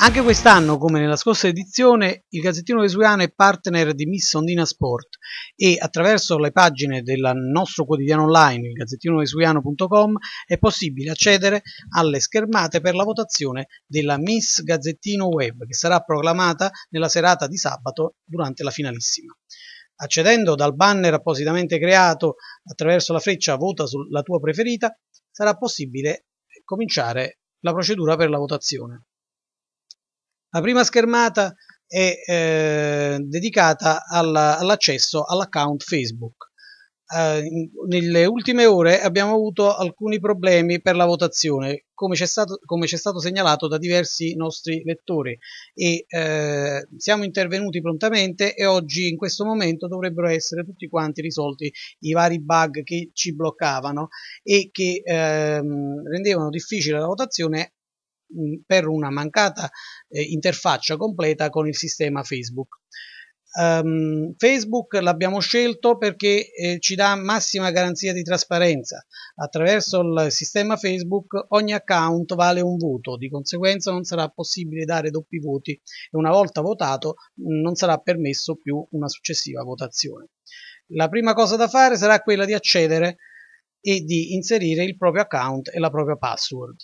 Anche quest'anno, come nella scorsa edizione, il Gazzettino Vesuviano è partner di Miss Ondina Sport e attraverso le pagine del nostro quotidiano online, il gazzettinovesuviano.com, è possibile accedere alle schermate per la votazione della Miss Gazzettino Web, che sarà proclamata nella serata di sabato durante la finalissima. Accedendo dal banner appositamente creato attraverso la freccia Vota sulla tua preferita, sarà possibile cominciare la procedura per la votazione. La prima schermata è eh, dedicata alla, all'accesso all'account Facebook. Eh, in, nelle ultime ore abbiamo avuto alcuni problemi per la votazione, come c'è stato, stato segnalato da diversi nostri lettori e eh, siamo intervenuti prontamente e oggi in questo momento dovrebbero essere tutti quanti risolti i vari bug che ci bloccavano e che ehm, rendevano difficile la votazione per una mancata eh, interfaccia completa con il sistema Facebook. Um, Facebook l'abbiamo scelto perché eh, ci dà massima garanzia di trasparenza. Attraverso il sistema Facebook ogni account vale un voto, di conseguenza non sarà possibile dare doppi voti e una volta votato mm, non sarà permesso più una successiva votazione. La prima cosa da fare sarà quella di accedere e di inserire il proprio account e la propria password.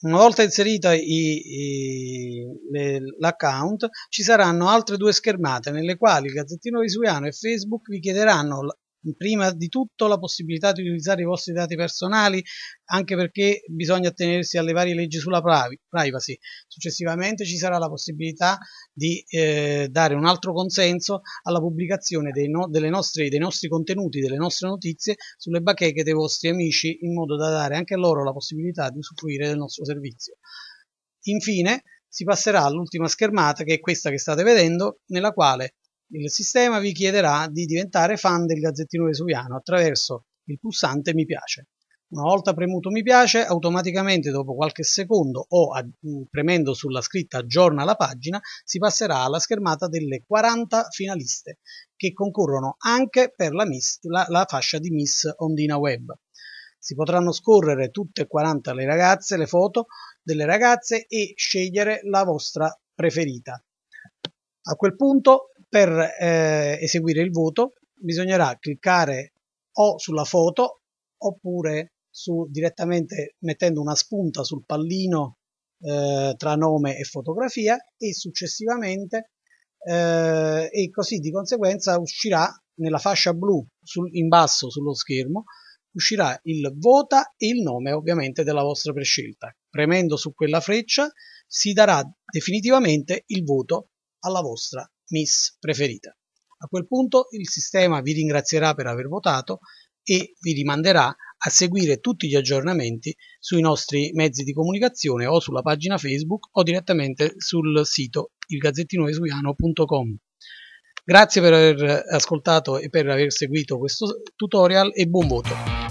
Una volta inserito l'account ci saranno altre due schermate nelle quali il Gazzettino Vesuviano e Facebook vi chiederanno prima di tutto la possibilità di utilizzare i vostri dati personali anche perché bisogna attenersi alle varie leggi sulla privacy. Successivamente ci sarà la possibilità di eh, dare un altro consenso alla pubblicazione dei, no, nostre, dei, nostri contenuti, delle nostre notizie sulle bacheche dei vostri amici in modo da dare anche loro la possibilità di usufruire del nostro servizio. Infine si passerà all'ultima schermata che è questa che state vedendo nella quale il sistema vi chiederà di diventare fan del Gazzettino Vesuviano attraverso il pulsante Mi piace. Una volta premuto Mi piace, automaticamente dopo qualche secondo o a, mm, premendo sulla scritta Aggiorna la pagina, si passerà alla schermata delle 40 finaliste che concorrono anche per la, miss, la, la fascia di Miss Ondina Web. Si potranno scorrere tutte e 40 le ragazze, le foto delle ragazze e scegliere la vostra preferita. A quel punto per eh, eseguire il voto bisognerà cliccare o sulla foto oppure su, direttamente mettendo una spunta sul pallino eh, tra nome e fotografia e successivamente eh, e così di conseguenza uscirà nella fascia blu sul, in basso sullo schermo uscirà il vota e il nome ovviamente della vostra prescelta. Premendo su quella freccia si darà definitivamente il voto alla vostra Miss preferita. A quel punto il sistema vi ringrazierà per aver votato e vi rimanderà a seguire tutti gli aggiornamenti sui nostri mezzi di comunicazione o sulla pagina Facebook o direttamente sul sito ilgazzettinovesuviano.com. Grazie per aver ascoltato e per aver seguito questo tutorial e buon voto!